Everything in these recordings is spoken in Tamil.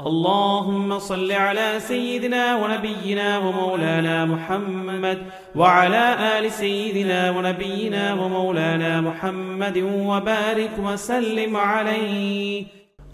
اللهم صل على سيدنا ونبينا ومولانا محمد وعلى آل سيدنا ونبينا ومولانا محمد وبارك وسلم عليه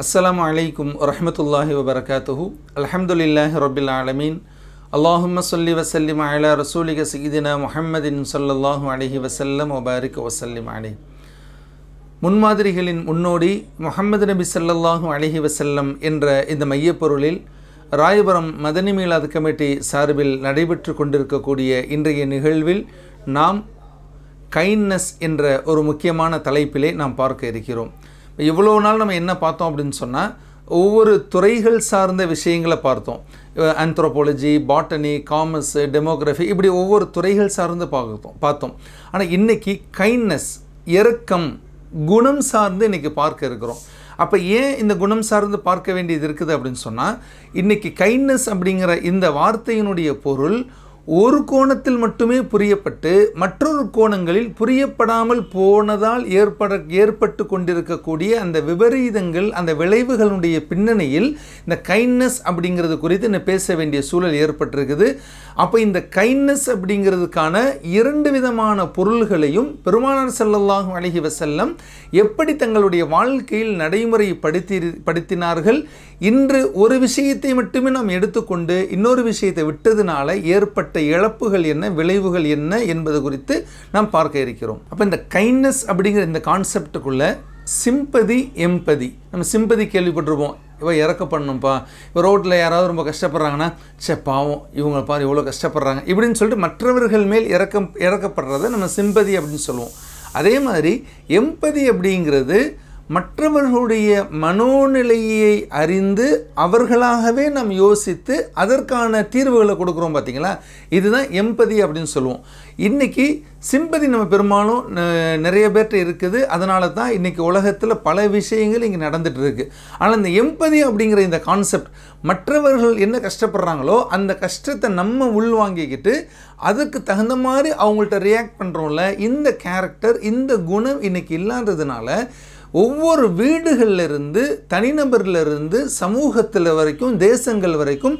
السلام عليكم ورحمة الله وبركاته الحمد لله رب العالمين اللهم صل وسلم على رسولك سيدنا محمد صلى الله عليه وسلم وبارك وسلم عليه முன்மாதிரிகளின் முன்னோடி முகமது நபி சல்லல்லாஹும் அழகி வசல்லம் என்ற இந்த மையப்பொருளில் ராயபுரம் மதனி மீளாது கமிட்டி சார்பில் நடைபெற்று கொண்டிருக்கக்கூடிய இன்றைய நிகழ்வில் நாம் கைண்ட்னஸ் என்ற ஒரு முக்கியமான தலைப்பிலே நாம் பார்க்க இருக்கிறோம் இவ்வளோ நாள் நம்ம என்ன பார்த்தோம் அப்படின்னு சொன்னால் ஒவ்வொரு துறைகள் சார்ந்த விஷயங்களை பார்த்தோம் ஆந்த்ரோபாலஜி பாட்டனி காமர்ஸ் டெமோகிராஃபி இப்படி ஒவ்வொரு துறைகள் சார்ந்து பார்த்தோம் பார்த்தோம் ஆனால் இன்றைக்கி கைண்ட்னஸ் இறக்கம் குணம் சார்ந்து இன்றைக்கி பார்க்க இருக்கிறோம் அப்போ ஏன் இந்த குணம் சார்ந்து பார்க்க வேண்டியது இருக்குது அப்படின்னு சொன்னால் இன்றைக்கி கைண்ட்னஸ் அப்படிங்கிற இந்த வார்த்தையினுடைய பொருள் ஒரு கோணத்தில் மட்டுமே புரியப்பட்டு மற்றொரு கோணங்களில் புரியப்படாமல் போனதால் ஏற்பட ஏற்பட்டு கொண்டிருக்கக்கூடிய அந்த விபரீதங்கள் அந்த விளைவுகளுடைய பின்னணியில் இந்த கைண்ட்னஸ் அப்படிங்கிறது குறித்து நான் பேச வேண்டிய சூழல் ஏற்பட்டிருக்குது அப்போ இந்த கைண்ட்னஸ் அப்படிங்கிறதுக்கான இரண்டு விதமான பொருள்களையும் பெருமானார் செல்லல்லாகும் அழகி வசல்லம் எப்படி தங்களுடைய வாழ்க்கையில் நடைமுறைப்படுத்தி படுத்தினார்கள் இன்று ஒரு விஷயத்தை மட்டுமே நாம் எடுத்துக்கொண்டு இன்னொரு விஷயத்தை விட்டதுனால ஏற்பட்ட ஏற்பட்ட இழப்புகள் என்ன விளைவுகள் என்ன என்பது குறித்து நாம் பார்க்க இருக்கிறோம் அப்போ இந்த கைண்ட்னஸ் அப்படிங்கிற இந்த கான்செப்டுக்குள்ளே சிம்பதி எம்பதி நம்ம சிம்பதி கேள்விப்பட்டிருப்போம் இவ இறக்க பண்ணணும்ப்பா இப்போ ரோட்டில் யாராவது ரொம்ப கஷ்டப்படுறாங்கன்னா சே பாவம் இவங்க பாரு இவ்வளோ கஷ்டப்படுறாங்க இப்படின்னு சொல்லிட்டு மற்றவர்கள் மேல் இறக்கம் இறக்கப்படுறத நம்ம சிம்பதி அப்படின்னு சொல்லுவோம் அதே மாதிரி எம்பதி அப்படிங்கிறது மற்றவர்களுடைய மனோநிலையை அறிந்து அவர்களாகவே நாம் யோசித்து அதற்கான தீர்வுகளை கொடுக்குறோம் பார்த்திங்களா இதுதான் எம்பதி அப்படின்னு சொல்லுவோம் இன்றைக்கி சிம்பதி நம்ம பெரும்பாலும் நிறைய பேர்கிட்ட இருக்குது அதனால தான் இன்றைக்கி உலகத்தில் பல விஷயங்கள் இங்கே நடந்துகிட்டு இருக்குது ஆனால் இந்த எம்பதி அப்படிங்கிற இந்த கான்செப்ட் மற்றவர்கள் என்ன கஷ்டப்படுறாங்களோ அந்த கஷ்டத்தை நம்ம உள்வாங்கிக்கிட்டு அதுக்கு தகுந்த மாதிரி அவங்கள்ட்ட ரியாக்ட் பண்ணுறோம்ல இந்த கேரக்டர் இந்த குணம் இன்றைக்கி இல்லாததுனால ஒவ்வொரு வீடுகளிலிருந்து தனிநபர்லேருந்து சமூகத்தில் வரைக்கும் தேசங்கள் வரைக்கும்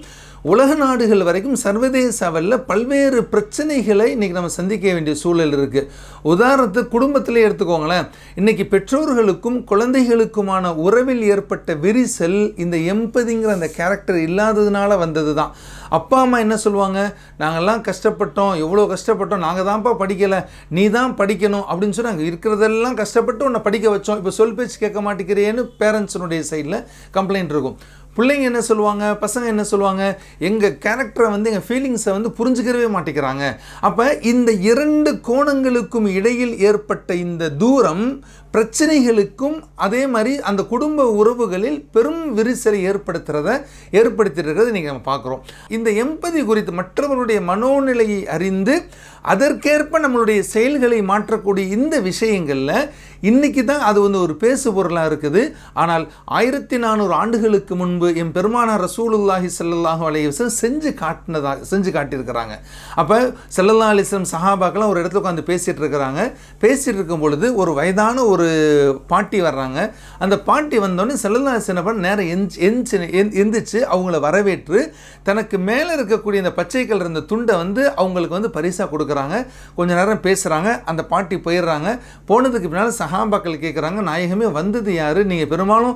உலக நாடுகள் வரைக்கும் சர்வதேச அளவில் பல்வேறு பிரச்சனைகளை இன்றைக்கி நம்ம சந்திக்க வேண்டிய சூழல் இருக்குது உதாரணத்து குடும்பத்திலே எடுத்துக்கோங்களேன் இன்றைக்கி பெற்றோர்களுக்கும் குழந்தைகளுக்குமான உறவில் ஏற்பட்ட விரிசல் இந்த எம்பதிங்கிற அந்த கேரக்டர் இல்லாததுனால வந்தது தான் அப்பா அம்மா என்ன சொல்லுவாங்க நாங்கள்லாம் கஷ்டப்பட்டோம் எவ்வளோ கஷ்டப்பட்டோம் நாங்கள் தான்ப்பா படிக்கலை நீ தான் படிக்கணும் அப்படின்னு சொல்லி நாங்கள் இருக்கிறதெல்லாம் கஷ்டப்பட்டு உன்னை படிக்க வச்சோம் இப்போ சொல் பேச்சு கேட்க மாட்டேங்கிறேன்னு பேரண்ட்ஸினுடைய சைடில் கம்ப்ளைண்ட் இருக்கும் பிள்ளைங்க என்ன சொல்லுவாங்க பசங்க என்ன சொல்லுவாங்க எங்கள் கேரக்டரை வந்து எங்கள் ஃபீலிங்ஸை வந்து புரிஞ்சுக்கிறவே மாட்டேங்கிறாங்க அப்போ இந்த இரண்டு கோணங்களுக்கும் இடையில் ஏற்பட்ட இந்த தூரம் பிரச்சனைகளுக்கும் அதே மாதிரி அந்த குடும்ப உறவுகளில் பெரும் விரிசலை ஏற்படுத்துகிறத ஏற்படுத்தியிருக்கிறத நீங்கள் நம்ம பார்க்குறோம் இந்த எம்பதி குறித்து மற்றவர்களுடைய மனோநிலையை அறிந்து அதற்கேற்ப நம்மளுடைய செயல்களை மாற்றக்கூடிய இந்த விஷயங்களில் இன்றைக்கி தான் அது வந்து ஒரு பேசு பொருளாக இருக்குது ஆனால் ஆயிரத்தி நானூறு ஆண்டுகளுக்கு முன்பு என் பெருமானார் ரசூலுல்லாஹி செல்லல்லாஹு விஷயம் செஞ்சு காட்டினதாக செஞ்சு காட்டியிருக்கிறாங்க அப்போ செல்லல்லா அலிஸ்லம் சஹாபாக்கெல்லாம் ஒரு இடத்துல உட்காந்து பேசிகிட்டு இருக்கிறாங்க பேசிகிட்டு இருக்கும் பொழுது ஒரு வயதான ஒரு பாட்டி வர்றாங்க அந்த பாட்டி வந்தோடனே செல்லல்லா அப்போ நேரம் எஞ்சி எஞ்சி எந்திரிச்சு அவங்கள வரவேற்று தனக்கு மேலே இருக்கக்கூடிய இந்த பச்சை கலர் இருந்த துண்டை வந்து அவங்களுக்கு வந்து பரிசாக கொடுக்குறாங்க கொஞ்சம் நேரம் பேசுகிறாங்க அந்த பாட்டி போயிடுறாங்க போனதுக்கு பின்னால் சஹாபாக்கள் கேட்குறாங்க நாயகமே வந்தது யார் நீங்கள் பெரும்பாலும்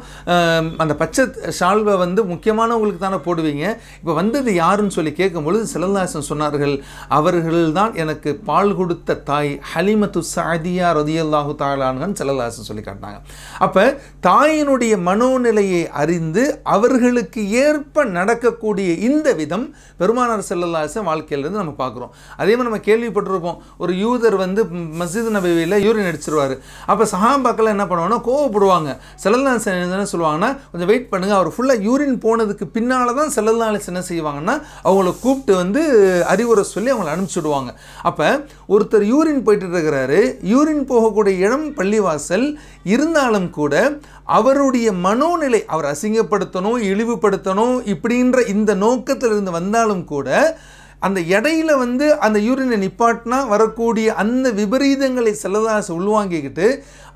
அந்த பச்சை ஷால்வை வந்து முக்கியமானவங்களுக்கு தானே போடுவீங்க இப்போ வந்தது யாருன்னு சொல்லி கேட்கும்பொழுது சிலந்தாசன் சொன்னார்கள் அவர்கள்தான் எனக்கு பால் கொடுத்த தாய் ஹலிமத்து சாதியா ரதியல்லாஹு தாலான்கன்னு சிலந்தாசன் சொல்லி காட்டினாங்க அப்போ தாயினுடைய மனோநிலையை அறிந்து அவர்களுக்கு ஏற்ப நடக்கக்கூடிய இந்த விதம் பெருமானார் செல்லல்லாசன் வாழ்க்கையிலேருந்து நம்ம பார்க்குறோம் அதே மாதிரி நம்ம கேள்விப்பட்டிருப்போம் ஒரு யூதர் வந்து மசித் நபியில் யூரின் அடிச்சிருவார் அப்போ அப்போ சஹாபாக்கள் என்ன பண்ணுவாங்கன்னா கோவப்படுவாங்க செல்லல்லா என்ன சொல்லுவாங்கன்னா கொஞ்சம் வெயிட் பண்ணுங்கள் அவர் ஃபுல்லாக யூரின் போனதுக்கு பின்னால் தான் செல்லல்லா என்ன செய்வாங்கன்னா அவங்கள கூப்பிட்டு வந்து அறிவுரை சொல்லி அவங்கள அனுப்பிச்சுடுவாங்க அப்போ ஒருத்தர் யூரின் போயிட்டு இருக்கிறாரு யூரின் போகக்கூடிய இடம் பள்ளிவாசல் இருந்தாலும் கூட அவருடைய மனோநிலை அவர் அசிங்கப்படுத்தணும் இழிவுபடுத்தணும் இப்படின்ற இந்த நோக்கத்திலிருந்து வந்தாலும் கூட அந்த இடையில வந்து அந்த யூரினை நிப்பாட்டினா வரக்கூடிய அந்த விபரீதங்களை செல்லதாசு உள்வாங்கிக்கிட்டு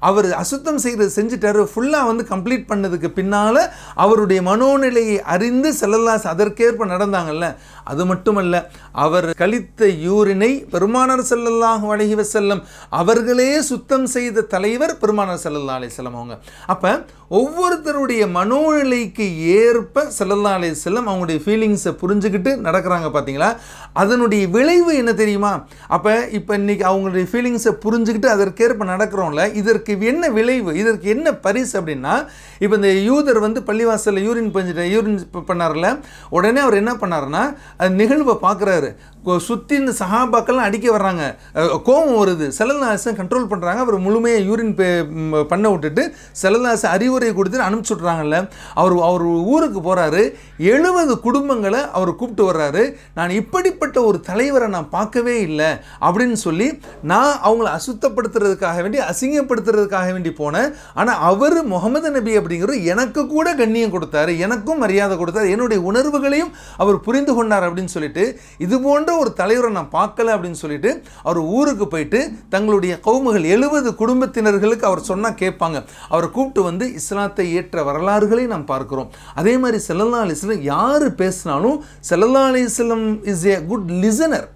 அவர் அசுத்தம் செய்கிறது செஞ்சுட்டாரு ஃபுல்லாக வந்து கம்ப்ளீட் பண்ணதுக்கு பின்னால் அவருடைய மனோநிலையை அறிந்து செல்லல்லாஸ் அதற்கேற்ப நடந்தாங்கல்ல அது மட்டுமல்ல அவர் கழித்த யூரினை பெருமானார் செல்லல்லாஹ் வழகி செல்லம் அவர்களே சுத்தம் செய்த தலைவர் பெருமானார் செல்லல்லா அலி செல்லம் அவங்க அப்போ ஒவ்வொருத்தருடைய மனோநிலைக்கு ஏற்ப செல்லல்லா அலி செல்லம் அவங்களுடைய ஃபீலிங்ஸை புரிஞ்சுக்கிட்டு நடக்கிறாங்க பார்த்தீங்களா அதனுடைய விளைவு என்ன தெரியுமா அப்போ இப்போ இன்றைக்கி அவங்களுடைய ஃபீலிங்ஸை புரிஞ்சுக்கிட்டு அதற்கேற்ப நடக்கிறோம்ல இதற்கு என்ன விளைவு இதற்கு என்ன பரிசு அப்படின்னா இப்போ இந்த யூதர் வந்து பள்ளிவாசலில் யூரின் பஞ்சிட்ட யூரின் பண்ணார்ல உடனே அவர் என்ன பண்ணார்னா நிகழ்வை பார்க்குறாரு சுற்றி இந்த சஹாபாக்கள்லாம் அடிக்க வர்றாங்க கோபம் வருது செலல்நாசன் கண்ட்ரோல் பண்ணுறாங்க அவர் முழுமையாக யூரின் பே பண்ண விட்டுட்டு செலல்நாசன் அறிவுரை கொடுத்து அனுப்பிச்சி விட்றாங்கல்ல அவர் அவர் ஊருக்கு போகிறாரு எழுபது குடும்பங்களை அவர் கூப்பிட்டு வர்றாரு நான் இப்படிப்பட்ட ஒரு தலைவரை நான் பார்க்கவே இல்லை அப்படின்னு சொல்லி நான் அவங்கள அசுத்தப்படுத்துறதுக்காக வேண்டி அசிங்கப்படுத்துறதுக்காக வேண்டி போனேன் ஆனால் அவர் முகமது நபி அப்படிங்கிறது எனக்கு கூட கண்ணியம் கொடுத்தாரு எனக்கும் மரியாதை கொடுத்தாரு என்னுடைய உணர்வுகளையும் அவர் புரிந்து கொண்டார் அப்படின்னு சொல்லிட்டு இது போன்ற ஒரு தலைவரை நான் பார்க்கல அப்படின்னு சொல்லிட்டு அவர் ஊருக்கு போயிட்டு தங்களுடைய கவுமுகள் எழுபது குடும்பத்தினர்களுக்கு அவர் சொன்னால் கேட்பாங்க அவரை கூப்பிட்டு வந்து இஸ்லாத்தை ஏற்ற வரலாறுகளை நாம் பார்க்குறோம் அதே மாதிரி செல்லல்லா அலிஸ்லம் யார் பேசினாலும் செல்லல்லா அலிஸ்லம் இஸ் ஏ குட் லிசனர்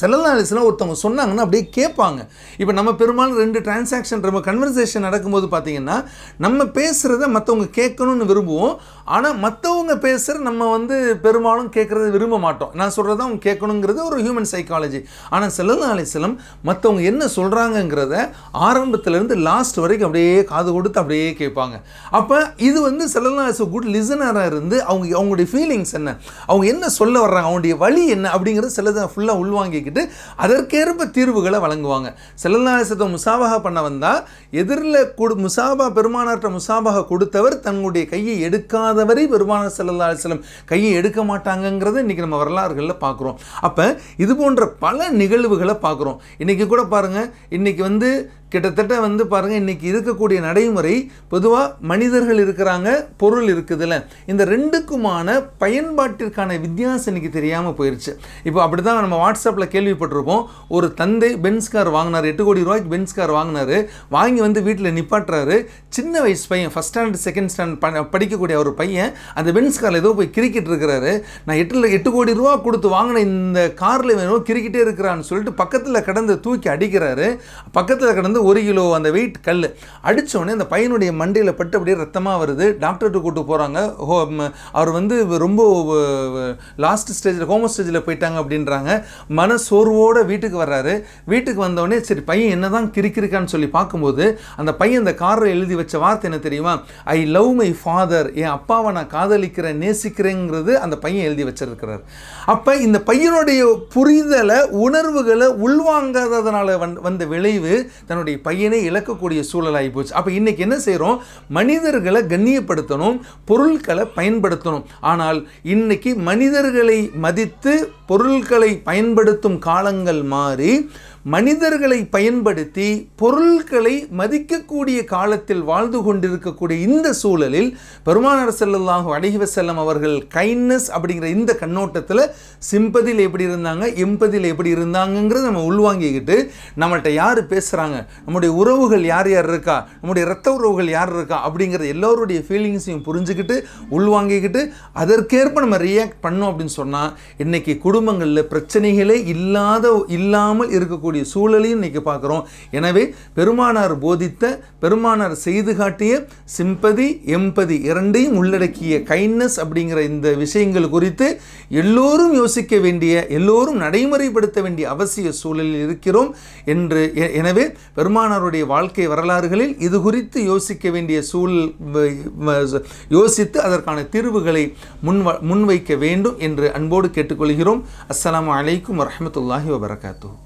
செல்லல்லா அலிஸ்லாம் ஒருத்தவங்க சொன்னாங்கன்னா அப்படியே கேட்பாங்க இப்போ நம்ம பெரும்பாலும் ரெண்டு டிரான்சாக்ஷன் ரொம்ப கன்வர்சேஷன் நடக்கும்போது பார்த்திங்கன்னா நம்ம பேசுகிறத மற்றவங்க கேட்கணும்னு விரும்புவோம் ஆனால் மற்றவங்க பேசுகிற நம்ம வந்து பெரும்பாலும் கேட்குறது விரும்ப மாட்டோம் நான் சொல்கிறது அவங்க கேட்கணுங்கிறது ஒரு ஹியூமன் சைக்காலஜி ஆனால் செல்லல்லா அலிஸ்லம் மற்றவங்க என்ன சொல்கிறாங்கங்கிறத ஆரம்பத்திலேருந்து லாஸ்ட் வரைக்கும் அப்படியே காது கொடுத்து அப்படியே கேட்பாங்க அப்போ இது வந்து செல்லல்லா அலிஸ்லம் குட் லிசனராக இருந்து அவங்க அவங்களுடைய ஃபீலிங்ஸ் என்ன அவங்க என்ன சொல்ல வர்றாங்க அவங்களுடைய வழி என்ன அப்படிங்கிறத செல்லதான் ஃபுல்லாக உள்வாங்கிக்கிட்டு அதற்கேற்ப தீர்வுகளை வழங்குவாங்க செல்லல்லா அலிஸ்லத்தை முசாபாக பண்ண வந்தால் எதிரில் கொடு முசாபா பெருமானாற்ற முசாபாக கொடுத்தவர் தன்னுடைய கையை எடுக்காத இல்லாதவரை பெருமான செல்லல்லா அலிஸ்லம் கையை எடுக்க மாட்டாங்கிறத இன்றைக்கி நம்ம வரலாறுகளில் பார்க்குறோம் அப்போ இது போன்ற பல நிகழ்வுகளை பார்க்குறோம் இன்றைக்கி கூட பாருங்கள் இன்றைக்கி வந்து கிட்டத்தட்ட வந்து பாருங்கள் இன்றைக்கி இருக்கக்கூடிய நடைமுறை பொதுவாக மனிதர்கள் இருக்கிறாங்க பொருள் இருக்குதுல்ல இந்த ரெண்டுக்குமான பயன்பாட்டிற்கான வித்தியாசம் இன்றைக்கி தெரியாமல் போயிடுச்சு இப்போ அப்படி தான் நம்ம வாட்ஸ்அப்பில் கேள்விப்பட்டிருப்போம் ஒரு தந்தை பென்ஸ் கார் வாங்கினார் எட்டு கோடி ரூபாய்க்கு பென்ஸ் கார் வாங்கினார் வாங்கி வந்து வீட்டில் நிப்பாட்டுறாரு சின்ன வயசு பையன் ஃபஸ்ட் ஸ்டாண்டர்ட் செகண்ட் ஸ்டாண்டர்ட் படிக்கக்கூடிய ஒரு பையன் அந்த பென்ஸ் காரில் ஏதோ போய் கிரிக்கெட் இருக்கிறாரு நான் எட்டில் எட்டு கோடி ரூபா கொடுத்து வாங்கின இந்த காரில் வேணும் கிரிக்கெட்டே இருக்கிறான்னு சொல்லிட்டு பக்கத்தில் கடந்து தூக்கி அடிக்கிறாரு பக்கத்தில் கடந்து ஒரு கிலோ அந்த வெயிட் கல் அடித்தோடனே அந்த பையனுடைய மண்டையில் பட்டு அப்படியே ரத்தமாக வருது டாக்டர்கிட்ட கூப்பிட்டு போகிறாங்க ஹோ அவர் வந்து ரொம்ப லாஸ்ட் ஸ்டேஜில் ஹோம் ஸ்டேஜில் போயிட்டாங்க அப்படின்றாங்க மன சோர்வோடு வீட்டுக்கு வர்றாரு வீட்டுக்கு வந்தோடனே சரி பையன் என்ன தான் கிரிக்கிருக்கான்னு சொல்லி பார்க்கும்போது அந்த பையன் அந்த காரில் எழுதி வச்ச வார்த்தை என்ன தெரியுமா ஐ லவ் மை ஃபாதர் என் அப்பாவை நான் காதலிக்கிறேன் நேசிக்கிறேங்கிறது அந்த பையன் எழுதி வச்சிருக்கிறார் அப்போ இந்த பையனுடைய புரிதலை உணர்வுகளை உள்வாங்காததுனால வந்த விளைவு தன்னுடைய தன்னுடைய பையனை இழக்கக்கூடிய சூழலாகி போச்சு அப்போ இன்றைக்கி என்ன செய்கிறோம் மனிதர்களை கண்ணியப்படுத்தணும் பொருட்களை பயன்படுத்தணும் ஆனால் இன்றைக்கி மனிதர்களை மதித்து பொருட்களை பயன்படுத்தும் காலங்கள் மாறி மனிதர்களை பயன்படுத்தி பொருள்களை மதிக்கக்கூடிய காலத்தில் வாழ்ந்து கொண்டிருக்கக்கூடிய இந்த சூழலில் பெருமான செல்லல்லாஹு அழகிவ செல்லம் அவர்கள் கைண்ட்னஸ் அப்படிங்கிற இந்த கண்ணோட்டத்தில் சிம்பதியில் எப்படி இருந்தாங்க எம்பதியில் எப்படி இருந்தாங்கங்கிறத நம்ம உள்வாங்கிக்கிட்டு நம்மள்கிட்ட யார் பேசுகிறாங்க நம்முடைய உறவுகள் யார் யார் இருக்கா நம்முடைய இரத்த உறவுகள் யார் இருக்கா அப்படிங்கிற எல்லோருடைய ஃபீலிங்ஸையும் புரிஞ்சுக்கிட்டு உள்வாங்கிக்கிட்டு அதற்கேற்ப நம்ம ரியாக்ட் பண்ணோம் அப்படின்னு சொன்னால் இன்றைக்கி குடும்பங்களில் பிரச்சனைகளே இல்லாத இல்லாமல் இருக்கக்கூடிய இருக்கக்கூடிய சூழலையும் இன்றைக்கி பார்க்குறோம் எனவே பெருமானார் போதித்த பெருமானார் செய்து காட்டிய சிம்பதி எம்பதி இரண்டையும் உள்ளடக்கிய கைண்ட்னஸ் அப்படிங்கிற இந்த விஷயங்கள் குறித்து எல்லோரும் யோசிக்க வேண்டிய எல்லோரும் நடைமுறைப்படுத்த வேண்டிய அவசிய சூழலில் இருக்கிறோம் என்று எனவே பெருமானாருடைய வாழ்க்கை வரலாறுகளில் இது குறித்து யோசிக்க வேண்டிய சூழல் யோசித்து அதற்கான தீர்வுகளை முன்வ முன்வைக்க வேண்டும் என்று அன்போடு கேட்டுக்கொள்கிறோம் அஸ்லாம் அலைக்கும் வரமத்துல்லாஹி வபரகாத்தூ